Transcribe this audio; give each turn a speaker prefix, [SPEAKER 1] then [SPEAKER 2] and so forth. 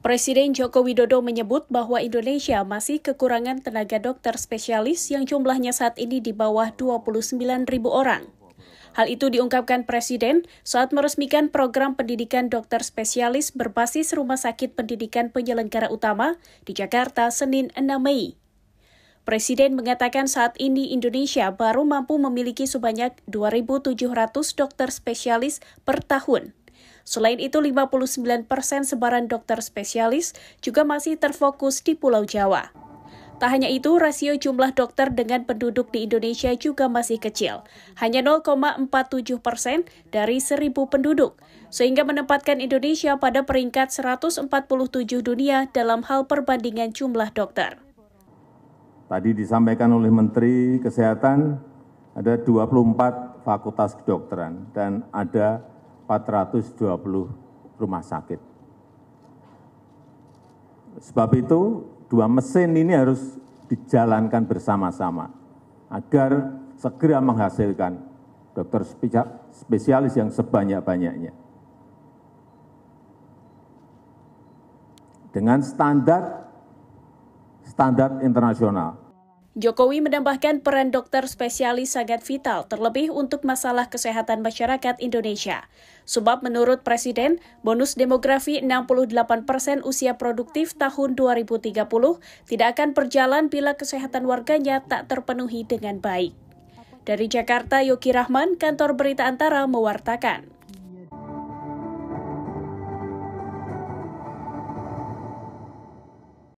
[SPEAKER 1] Presiden Joko Widodo menyebut bahwa Indonesia masih kekurangan tenaga dokter spesialis yang jumlahnya saat ini di bawah 29 ribu orang. Hal itu diungkapkan Presiden saat meresmikan program pendidikan dokter spesialis berbasis Rumah Sakit Pendidikan Penyelenggara Utama di Jakarta Senin 6 Mei. Presiden mengatakan saat ini Indonesia baru mampu memiliki sebanyak 2.700 dokter spesialis per tahun – Selain itu, 59 persen sebaran dokter spesialis juga masih terfokus di Pulau Jawa. Tak hanya itu, rasio jumlah dokter dengan penduduk di Indonesia juga masih kecil, hanya 0,47 persen dari 1.000 penduduk, sehingga menempatkan Indonesia pada peringkat 147 dunia dalam hal perbandingan jumlah dokter.
[SPEAKER 2] Tadi disampaikan oleh Menteri Kesehatan, ada 24 fakultas kedokteran dan ada 420 rumah sakit. Sebab itu dua mesin ini harus dijalankan bersama-sama agar segera menghasilkan dokter spesialis yang sebanyak-banyaknya. Dengan standar standar internasional
[SPEAKER 1] Jokowi menambahkan peran dokter spesialis sangat vital terlebih untuk masalah kesehatan masyarakat Indonesia. Sebab menurut Presiden, bonus demografi 68 persen usia produktif tahun 2030 tidak akan berjalan bila kesehatan warganya tak terpenuhi dengan baik. Dari Jakarta, Yogi Rahman, Kantor Berita Antara mewartakan.